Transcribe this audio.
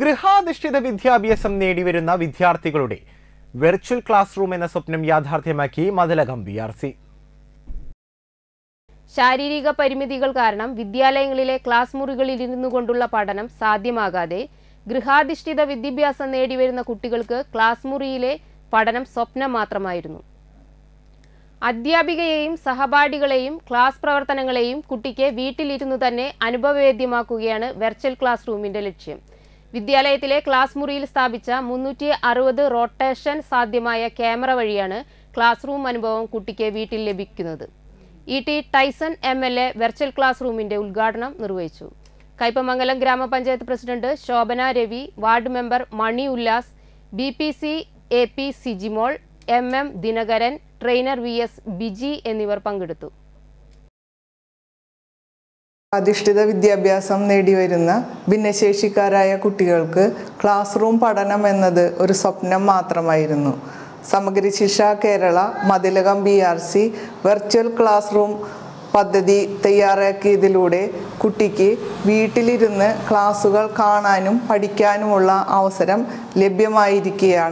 ഗൃഹാധിഷ്ഠിത വിദ്യാഭ്യാസം നേടിവരുന്ന വിദ്യാർത്ഥികളുടെ virtual classroom എന്ന സ്വപ്നം യാഥാർത്ഥ്യമാക്കി മതിലകം ബി ആർ സി ശാരീരിക പരിമിതികൾ കാരണം വിദ്യാലയങ്ങളിലെ ക്ലാസ് മുറികളിൽ ഇരുന്നു കൊണ്ടുള്ള പഠനം സാധ്യമാകാതെ ഗൃഹാധിഷ്ഠിത വിദ്യാഭ്യാസം നേടിവരുന്ന കുട്ടികൾക്ക് ക്ലാസ് മുറിയിലെ പഠനം സ്വപ്നം മാത്രമായിരുന്നു അധ്യാപികയെയും സഹപാഠികളെയും ക്ലാസ് പ്രവർത്തനങ്ങളെയും കുട്ടിക്ക് വീട്ടിലിരുന്നു തന്നെ അനുഭവവേദ്യമാക്കുകയാണ് വെർച്വൽ ക്ലാസ് റൂമിന്റെ ലക്ഷ്യം വിദ്യാലയത്തിലെ ക്ലാസ് മുറിയിൽ സ്ഥാപിച്ച മുന്നൂറ്റി അറുപത് റൊട്ടേഷൻ സാധ്യമായ ക്യാമറ വഴിയാണ് ക്ലാസ് റൂം അനുഭവം കുട്ടിക്ക് വീട്ടിൽ ലഭിക്കുന്നത് E T Taison M L A virtual class റൂമിന്റെ ഉദ്ഘാടനം നിർവഹിച്ചു കയ്പമംഗലം ഗ്രാമപഞ്ചായത്ത് president Shobhana Ravi ward member Mani Ullas B P C A P Sijimol M M Dinakaran trainer V S Biji എന്നിവർ പങ്കെടുത്തു അധിഷ്ഠിത വിദ്യാഭ്യാസം നേടിവരുന്ന ഭിന്നശേഷിക്കാരായ കുട്ടികൾക്ക് ക്ലാസ് റൂം പഠനം എന്നത് ഒരു സ്വപ്നം മാത്രമായിരുന്നു Samagra Shiksha Kerala Mathilakam B R C virtual classroom പദ്ധതി തയ്യാറാക്കിയതിലൂടെ കുട്ടിക്ക് വീട്ടിലിരുന്ന് ക്ലാസുകൾ കാണാനും പഠിക്കാനുമുള്ള അവസരം ലഭ്യമായിരിക്കുകയാണ്